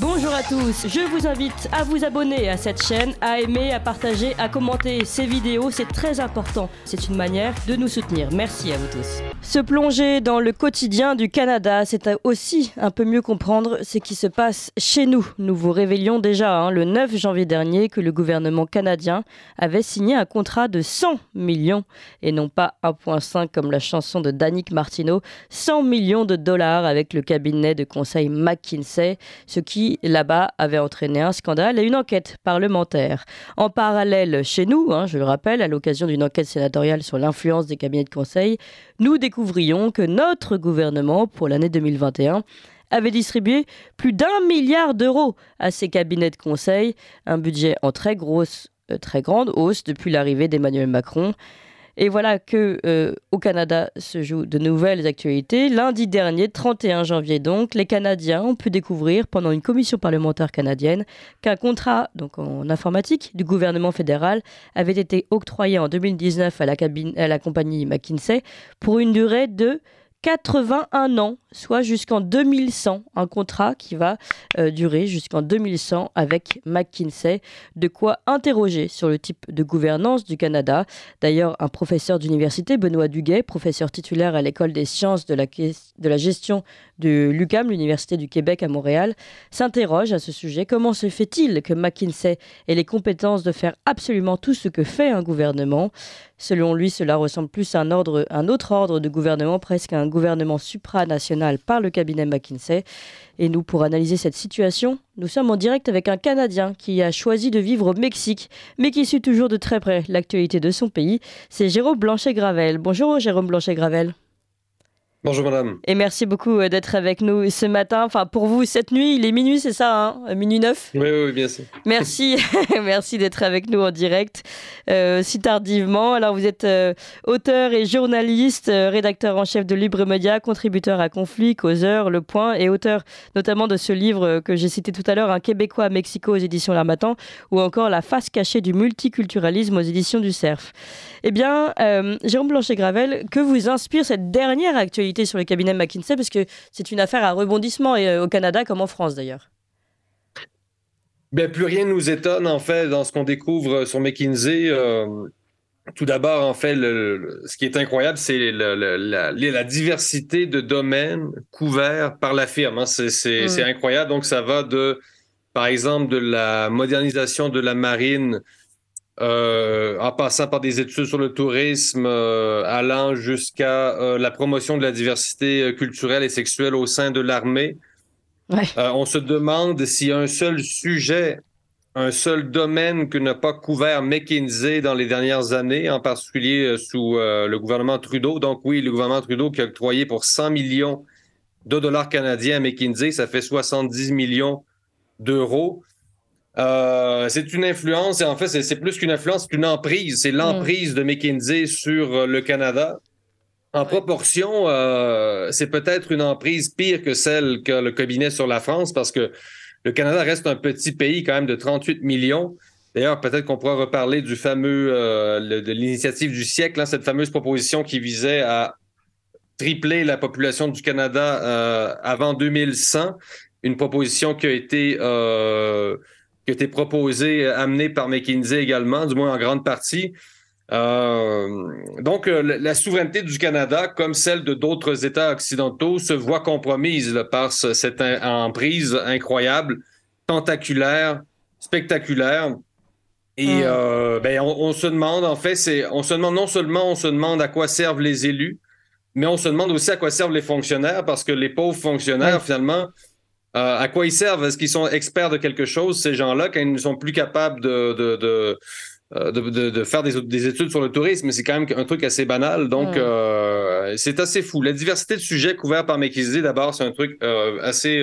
Бум! Bonjour à tous, je vous invite à vous abonner à cette chaîne, à aimer, à partager, à commenter ces vidéos, c'est très important. C'est une manière de nous soutenir. Merci à vous tous. Se plonger dans le quotidien du Canada, c'est aussi un peu mieux comprendre ce qui se passe chez nous. Nous vous révélions déjà hein, le 9 janvier dernier que le gouvernement canadien avait signé un contrat de 100 millions et non pas 1.5 comme la chanson de Danick Martineau, 100 millions de dollars avec le cabinet de conseil McKinsey, ce qui là-bas avait entraîné un scandale et une enquête parlementaire. En parallèle, chez nous, hein, je le rappelle, à l'occasion d'une enquête sénatoriale sur l'influence des cabinets de conseil, nous découvrions que notre gouvernement, pour l'année 2021, avait distribué plus d'un milliard d'euros à ses cabinets de conseil, un budget en très grosse, euh, très grande hausse depuis l'arrivée d'Emmanuel Macron. Et voilà que euh, au Canada se jouent de nouvelles actualités. Lundi dernier, 31 janvier donc, les Canadiens ont pu découvrir pendant une commission parlementaire canadienne qu'un contrat donc en informatique du gouvernement fédéral avait été octroyé en 2019 à la compagnie McKinsey pour une durée de 81 ans, soit jusqu'en 2100, un contrat qui va euh, durer jusqu'en 2100 avec McKinsey, de quoi interroger sur le type de gouvernance du Canada. D'ailleurs, un professeur d'université, Benoît Duguay, professeur titulaire à l'école des sciences de la, de la gestion de l'UCAM, l'Université du Québec à Montréal, s'interroge à ce sujet. Comment se fait-il que McKinsey ait les compétences de faire absolument tout ce que fait un gouvernement Selon lui, cela ressemble plus à un, ordre, un autre ordre de gouvernement, presque un gouvernement supranational par le cabinet McKinsey. Et nous, pour analyser cette situation, nous sommes en direct avec un Canadien qui a choisi de vivre au Mexique, mais qui suit toujours de très près l'actualité de son pays. C'est Jérôme Blanchet-Gravel. Bonjour Jérôme Blanchet-Gravel. Bonjour madame. Et merci beaucoup euh, d'être avec nous ce matin. Enfin, pour vous, cette nuit, il est minuit, c'est ça hein, euh, Minuit 9 oui, oui, bien sûr. Merci, merci d'être avec nous en direct euh, si tardivement. Alors, vous êtes auteur et journaliste, rédacteur en chef de Libre Média, contributeur à Conflit, Causeur, Le Point et auteur notamment de ce livre que j'ai cité tout à l'heure, Un Québécois à Mexico aux éditions L'Armatan ou encore La face cachée du multiculturalisme aux éditions du CERF. Eh bien, Jérôme Blanchet-Gravel, que vous inspire cette dernière actualité sur le cabinet McKinsey parce que c'est une affaire à rebondissement et euh, au Canada comme en France d'ailleurs. Ben, plus rien ne nous étonne en fait dans ce qu'on découvre euh, sur McKinsey. Euh, tout d'abord, en fait, ce qui est incroyable, c'est la, diversité de domaines couverts par la firme. Hein. Mm. C'est incroyable. Donc, ça va de, par exemple, de la modernisation de la marine euh, en passant par des études sur le tourisme, euh, allant jusqu'à euh, la promotion de la diversité culturelle et sexuelle au sein de l'armée. on se demande s'il y a un seul sujet, un seul domaine que n'a pas couvert McKinsey dans les dernières années, en particulier sous le gouvernement Trudeau. Donc oui, le gouvernement Trudeau qui a octroyé pour 100 millions de dollars canadiens à McKinsey, ça fait 70 millions d'euros. Euh, c'est une influence, et en fait, c'est plus qu'une influence, c'est une emprise. C'est l'emprise mm. de McKinsey sur euh, le Canada. En proportion, euh, c'est peut-être une emprise pire que celle que le cabinet sur la France, parce que le Canada reste un petit pays quand même de 38 millions. D'ailleurs, peut-être qu'on pourra reparler du fameux, de l'initiative du siècle, hein, cette fameuse proposition qui visait à tripler la population du Canada avant 2100, une proposition qui a été euh, qui a été proposé, euh, amené par McKinsey également, du moins en grande partie. Euh, donc, euh, la souveraineté du Canada, comme celle de d'autres États occidentaux, se voit compromise par cette emprise incroyable, tentaculaire, spectaculaire. Et mm. ben, on, se demande, en fait, c'est, on se demande non seulement, on se demande à quoi servent les élus, mais on se demande aussi à quoi servent les fonctionnaires, parce que les pauvres fonctionnaires, mm. finalement, euh, à quoi ils servent Est-ce qu'ils sont experts de quelque chose, ces gens-là, quand ils ne sont plus capables de, de, de euh, de, faire des, des, études sur le tourisme, c'est quand même un truc assez banal. Donc, hmm. euh, c'est assez fou. La diversité de sujets couverts par McKinsey, d'abord, c'est un truc assez,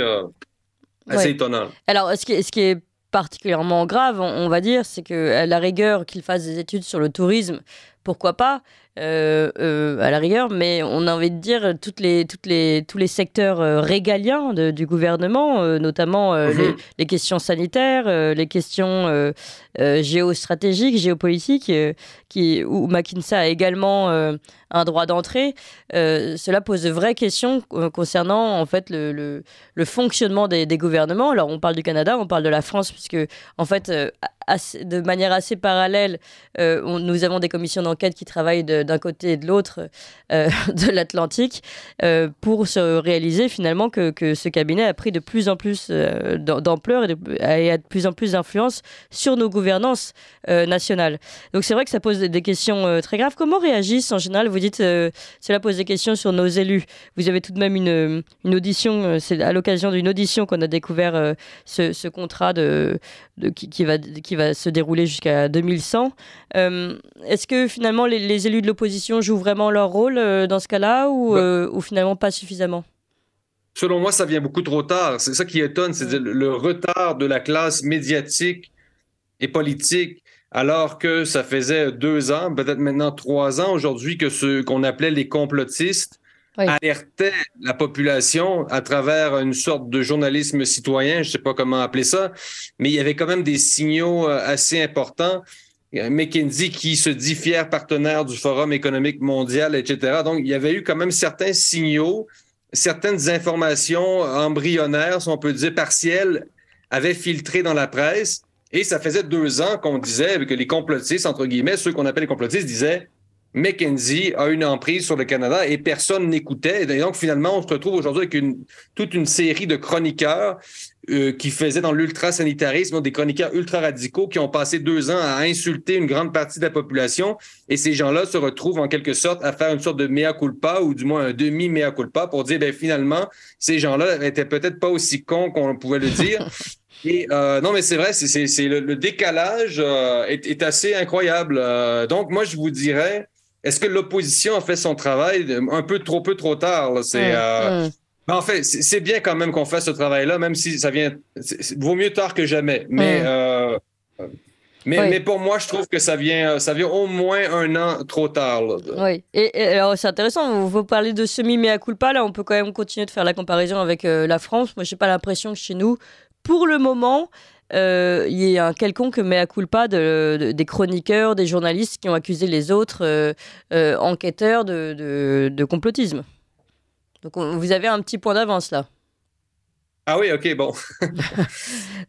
assez étonnant. Alors, ce qui, ce qui est particulièrement grave, on, va dire, c'est que la rigueur qu'ils fassent des études sur le tourisme, pourquoi pas, euh, euh, à la rigueur, mais on a envie de dire euh, toutes les, toutes les, tous les secteurs régaliens du gouvernement, notamment mhm. les, questions sanitaires, les questions géostratégiques, géopolitiques, qui, où McKinsey a également un droit d'entrée. cela pose de vraies questions concernant en fait le, le, le fonctionnement des, des, gouvernements. Alors on parle du Canada, on parle de la France, puisque en fait de manière assez parallèle. Euh, nous avons des commissions d'enquête qui travaillent d'un côté et de l'autre euh, de l'Atlantique euh, pour se réaliser finalement que, que, ce cabinet a pris de plus en plus d'ampleur et, a de plus en plus d'influence sur nos gouvernances nationales. Donc c'est vrai que ça pose des questions très graves. Comment réagissent en général Vous dites cela pose des questions sur nos élus. Vous avez tout de même une, audition, c'est à l'occasion d'une audition qu'on a découvert ce, contrat de, qui, va, qui va se dérouler jusqu'à 2100. Euh, est-ce que finalement les, élus de l'opposition jouent vraiment leur rôle euh, dans ce cas-là ou, bah. euh, finalement pas suffisamment Selon moi, ça vient beaucoup trop tard. C'est ça qui étonne, c'est le, retard de la classe médiatique et politique alors que ça faisait deux ans, peut-être maintenant trois ans aujourd'hui, que ce qu'on appelait les complotistes alertait la population à travers une sorte de journalisme citoyen, je ne sais pas comment appeler ça, mais il y avait quand même des signaux euh, assez importants. Euh, McKinsey qui se dit fier partenaire du Forum économique mondial, etc. Donc, il y avait eu quand même certains signaux, certaines informations embryonnaires, si on peut dire partielles, avaient filtré dans la presse. Et ça faisait deux ans qu'on disait que les complotistes, entre guillemets, ceux qu'on appelle les complotistes, disaient « McKenzie a une emprise sur le Canada et personne n'écoutait. Et donc, finalement, on se retrouve aujourd'hui avec toute une série de chroniqueurs euh, qui faisaient dans l'ultra-sanitarisme, des chroniqueurs ultra-radicaux qui ont passé deux ans à insulter une grande partie de la population. Et ces gens-là se retrouvent en quelque sorte à faire une sorte de mea culpa ou du moins un demi-mea culpa pour dire, ben, finalement, ces gens-là n'étaient peut-être pas aussi cons qu'on pouvait le dire. Et euh, non, mais c'est vrai, c'est, le, le, décalage euh, est, assez incroyable. donc, moi, je vous dirais, est-ce que l'opposition a fait son travail un peu trop peu trop tard? C'est, euh, ben, En fait, c'est bien quand même qu'on fasse ce travail-là, même si ça vient. Vaut mieux tard que jamais. Mais, euh, mais, mais, pour moi, je trouve que ça vient, ça vient au moins un an trop tard. Oui. Et, alors, c'est intéressant. Vous parlez de semi mea culpa. Là, on peut quand même continuer de faire la comparaison avec euh, la France. Moi, n'ai pas l'impression que chez nous, pour le moment, euh, il y a un quelconque mea culpa des chroniqueurs, des journalistes qui ont accusé les autres euh, euh, enquêteurs de, complotisme. Donc vous avez un petit point d'avance là. Ah oui, ok, bon.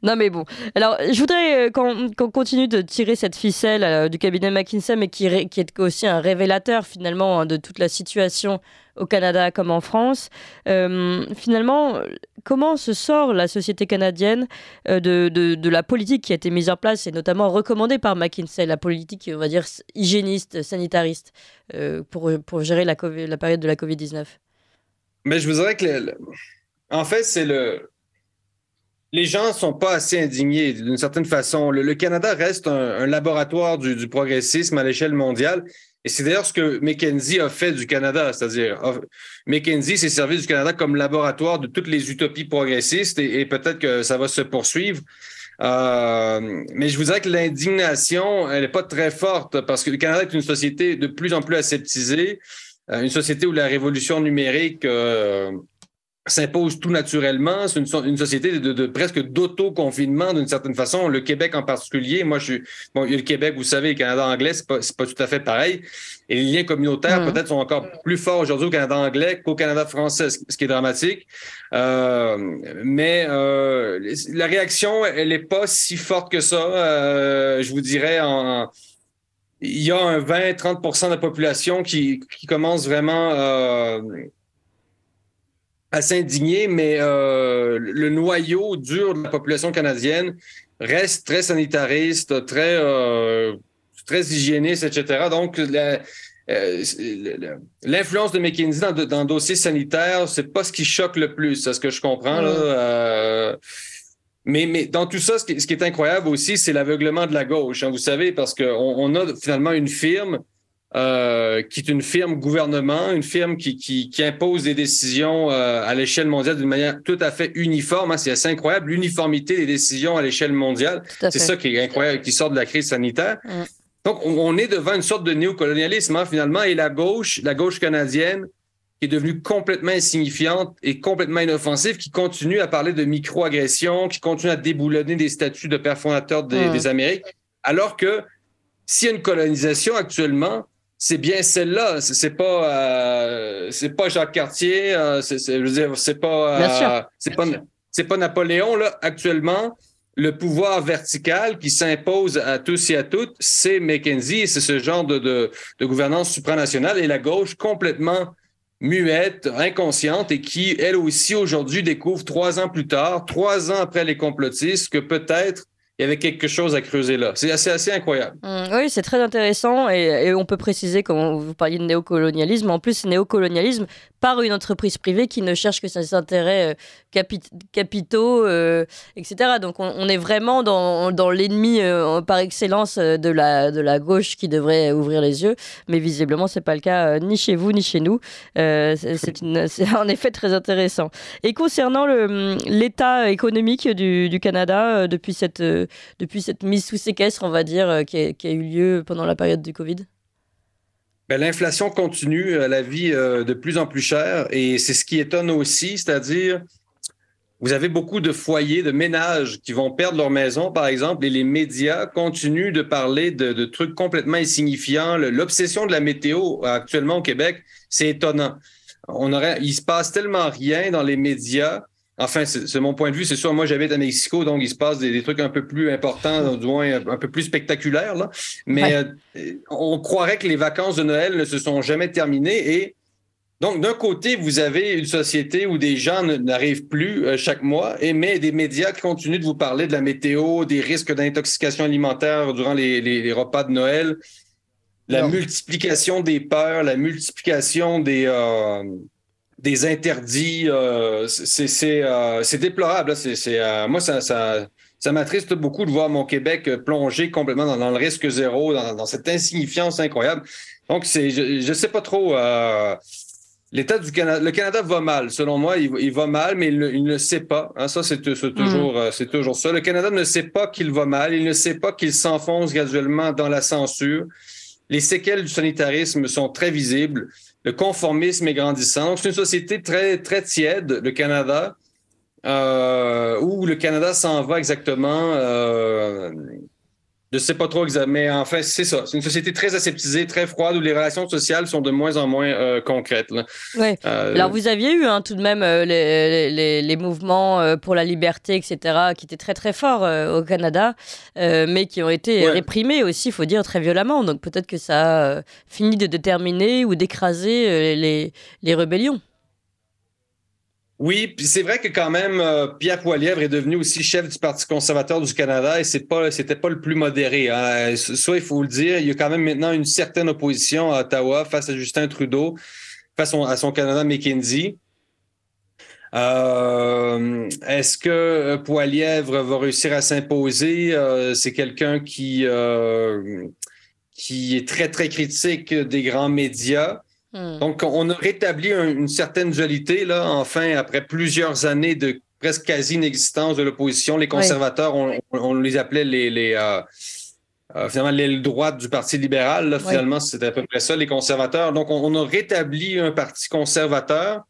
non, mais bon. Alors, je voudrais euh, qu'on continue de tirer cette ficelle euh, du cabinet McKinsey, mais qui, est aussi un révélateur finalement hein, de toute la situation au Canada comme en France. Euh, finalement, comment se sort la société canadienne de, la politique qui a été mise en place et notamment recommandée par McKinsey, la politique, on va dire, hygiéniste, sanitariste, pour, gérer la, période de la COVID-19 Mais je voudrais que... En fait, c'est le, les gens sont pas assez indignés d'une certaine façon. Le, Canada reste un, laboratoire du, progressisme à l'échelle mondiale. Et c'est d'ailleurs ce que McKenzie a fait du Canada, c'est-à-dire McKenzie s'est servi du Canada comme laboratoire de toutes les utopies progressistes et, peut-être que ça va se poursuivre. Euh, mais je vous dirais que l'indignation, elle n'est pas très forte parce que le Canada est une société de plus en plus aseptisée, euh, une société où la révolution numérique... Euh, s'impose tout naturellement. C'est une, société de, presque d'auto-confinement d'une certaine façon. Le Québec en particulier, moi, je suis. Bon, le Québec, vous savez, le Canada anglais, c'est pas, pas tout à fait pareil. Et les liens communautaires, mmh. peut-être, sont encore plus forts aujourd'hui au Canada anglais qu'au Canada français, ce qui est dramatique. Euh, mais euh, la réaction, elle est pas si forte que ça, euh, je vous dirais, en il y a un 20-30 de la population qui, qui commence vraiment euh, assez s'indigner, mais euh, le noyau dur de la population canadienne reste très sanitariste, très, euh, très hygiéniste, etc. Donc, euh, l'influence de McKinsey dans, le dossier sanitaire, c'est pas ce qui choque le plus, c'est ce que je comprends. Là. Mm. Euh, mais, mais dans tout ça, ce qui, est incroyable aussi, c'est l'aveuglement de la gauche. Hein, vous savez, parce qu'on on a finalement une firme euh, qui est une firme gouvernement, une firme qui, qui, qui impose des décisions euh, à l'échelle mondiale d'une manière tout à fait uniforme. Hein, c'est assez incroyable, l'uniformité des décisions à l'échelle mondiale. C'est ça qui est incroyable, qui sort de la crise sanitaire. Mm. Donc, on est devant une sorte de néocolonialisme, hein, finalement, et la gauche, la gauche canadienne, qui est devenue complètement insignifiante et complètement inoffensive, qui continue à parler de micro-agression, qui continue à déboulonner des statuts de pères fondateurs des, mm. des Amériques, alors que s'il y a une colonisation actuellement, c'est bien celle-là. C'est pas, euh, c'est pas Jacques Cartier. Euh, c'est, pas, euh, c'est pas, c'est pas Napoléon là. Actuellement, le pouvoir vertical qui s'impose à tous et à toutes, c'est McKenzie c'est ce genre de, de, de gouvernance supranationale et la gauche complètement muette, inconsciente et qui, elle aussi, aujourd'hui, découvre trois ans plus tard, trois ans après les complotistes, que peut-être il y avait quelque chose à creuser là. C'est assez, incroyable. Mm, oui, c'est très intéressant et, on peut préciser, quand vous parliez de néocolonialisme, en plus, néocolonialisme, par une entreprise privée qui ne cherche que ses intérêts euh, capitaux, euh, etc. Donc on, est vraiment dans, l'ennemi euh, par excellence de la, de la gauche qui devrait ouvrir les yeux, mais visiblement c'est pas le cas ni chez vous ni chez nous. c'est en effet très intéressant. Et concernant hum, l'état économique du, Canada depuis, cette, depuis cette mise sous séquestre, on va dire, qui qui a eu lieu pendant la période du Covid ben, l'inflation continue, euh, la vie euh, de plus en plus chère, et c'est ce qui étonne aussi, c'est-à-dire vous avez beaucoup de foyers, de ménages qui vont perdre leur maison, par exemple, et les médias continuent de parler de, trucs complètement insignifiants. L'obsession de la météo actuellement au Québec, c'est étonnant. On aurait, il se passe tellement rien dans les médias Enfin, c'est mon point de vue. C'est sûr, moi, j'habite à Mexico, donc il se passe des, trucs un peu plus importants, mm. du moins un, peu plus spectaculaires. Là. Mais euh, on croirait que les vacances de Noël ne se sont jamais terminées. Et donc, d'un côté, vous avez une société où des gens n'arrivent plus euh, chaque mois, et, mais des médias qui continuent de vous parler de la météo, des risques d'intoxication alimentaire durant les, repas de Noël, la multiplication des peurs, la multiplication des... Euh, des interdits. Euh, euh, c'est déplorable. Hein. c'est euh, moi, ça, ça, m'attriste beaucoup de voir mon Québec plonger complètement dans, le risque zéro, dans, cette insignifiance incroyable. Donc, je ne sais pas trop. L'État du Canada, le Canada va mal, selon moi, il, va mal, mais il, ne sait pas. Hein. ça, c'est mm. toujours, c'est toujours ça. Le Canada ne sait pas qu'il va mal, il ne sait pas qu'il s'enfonce graduellement dans la censure. Les séquelles du sanitarisme sont très visibles le conformisme est grandissant. Donc, c'est une société très, très tiède, le Canada, euh, où le Canada s'en va exactement euh, je sais pas trop exactement, mais en fait, c'est ça. C'est une société très aseptisée, très froide, où les relations sociales sont de moins en moins euh, concrètes. Euh, Alors, vous aviez eu hein, tout de même euh, les, mouvements pour la liberté, etc., qui étaient très, très forts au Canada, mais qui ont été réprimés aussi, il faut dire, très violemment. Donc, peut-être que ça a fini de déterminer ou d'écraser les rébellions. Oui, c'est vrai que quand même, euh, Pierre Poilièvre est devenu aussi chef du Parti conservateur du Canada et c'est pas, c'était pas le plus modéré. Hein. Soit il faut le dire, il y a quand même maintenant une certaine opposition à Ottawa face à Justin Trudeau, face à son Canada McKinsey. Euh, est-ce que euh, Poilièvre va réussir à s'imposer? c'est quelqu'un qui, qui est très, très critique des grands médias. Hmm. Donc, on a rétabli une certaine dualité, là, enfin, après plusieurs années de presque quasi inexistence de l'opposition. Les conservateurs, on, les appelait les, les euh, euh, finalement l'aile droite du Parti libéral. Finalement, c'était à peu près ça, les conservateurs. Donc, on, a rétabli un parti conservateur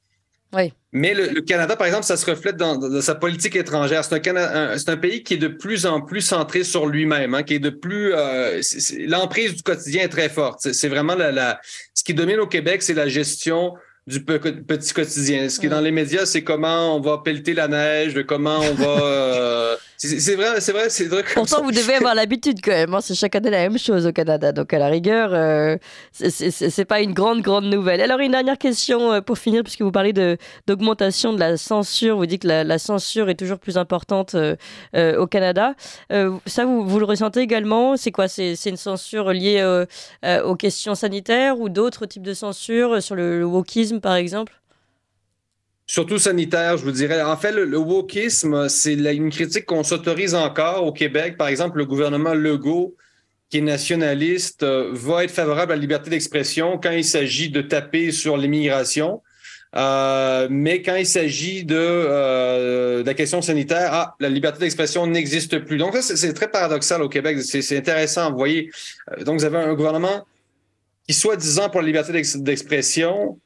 oui. Mais le, Canada, par exemple, ça se reflète dans, sa politique étrangère. C'est un, un, un, pays qui est de plus en plus centré sur lui-même, hein, qui est de plus. Euh, L'emprise du quotidien est très forte. C'est vraiment la, ce qui domine au Québec, c'est la gestion du petit quotidien. Ce qui est dans les médias, c'est comment on va pelleter la neige, comment on va. Euh, C'est vrai, c'est vrai, c'est vrai. Pourtant, vous devez avoir l'habitude quand même. Hein. C'est chaque année la même chose au Canada. Donc, à la rigueur, euh, c'est pas une grande, grande nouvelle. Alors, une dernière question euh, pour finir, puisque vous parlez d'augmentation de, la censure. Vous dites que la, censure est toujours plus importante euh, euh, au Canada. ça, vous, le ressentez également C'est quoi C'est une censure liée aux questions sanitaires ou d'autres types de censure sur le, le wokisme, par exemple surtout sanitaire, je vous dirais. En fait, le, wokisme, c'est une critique qu'on s'autorise encore au Québec. Par exemple, le gouvernement Legault, qui est nationaliste, euh, va être favorable à la liberté d'expression quand il s'agit de taper sur l'immigration. Euh, mais quand il s'agit de, euh, la question sanitaire, ah, la liberté d'expression n'existe plus. Donc, c'est très paradoxal au Québec. C'est intéressant, vous voyez. Donc, vous avez un gouvernement qui, soit disant pour la liberté d'expression,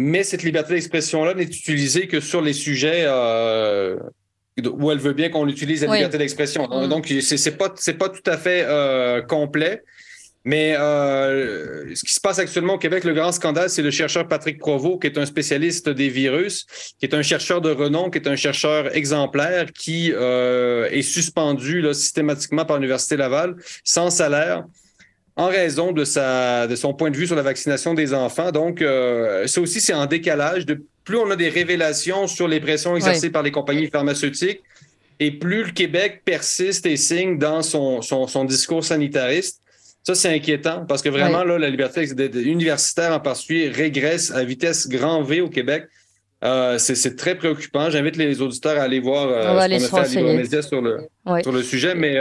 mais cette liberté d'expression-là n'est utilisée que sur les sujets euh, où elle veut bien qu'on utilise la liberté d'expression. Mm. Donc, c'est pas, pas tout à fait euh, complet. Mais euh, ce qui se passe actuellement au Québec, le grand scandale, c'est le chercheur Patrick Provost, qui est un spécialiste des virus, qui est un chercheur de renom, qui est un chercheur exemplaire, qui est suspendu systématiquement par l'Université Laval, sans salaire, en raison de, sa, de son point de vue sur la vaccination des enfants. Donc, euh, ça aussi, c'est en décalage. De, plus on a des révélations sur les pressions exercées par les compagnies pharmaceutiques, et plus le Québec persiste et signe dans son, son, discours sanitariste. Ça, c'est inquiétant parce que vraiment, là, la liberté universitaire en particulier régresse à vitesse grand V au Québec. Euh, c'est très préoccupant. J'invite les auditeurs à aller voir euh, ce qu'on a fait à sur le, sur le sujet. Mais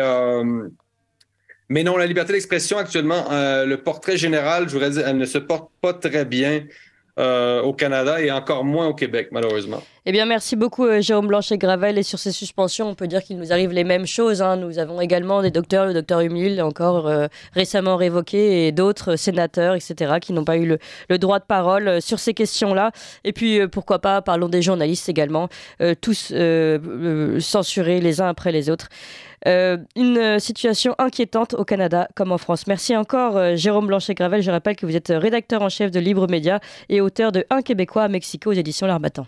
mais non, la liberté d'expression actuellement, euh, le portrait général, je voudrais dire, elle ne se porte pas très bien euh, au Canada et encore moins au Québec, malheureusement. Eh bien, merci beaucoup, euh, Jérôme Blanchet-Gravel. Et sur ces suspensions, on peut dire qu'il nous arrive les mêmes choses. Hein. Nous avons également des docteurs, le docteur Humil, encore euh, récemment révoqué, et d'autres sénateurs, etc., qui n'ont pas eu le, droit de parole euh, sur ces questions-là. Et puis, pourquoi pas, parlons des journalistes également, tous censurés les uns après les autres. une situation inquiétante au Canada comme en France. Merci encore Jérôme Blanchet-Gravel. Je rappelle que vous êtes rédacteur en chef de Libre Média et auteur de Un Québécois à Mexico aux éditions L'Arbatan.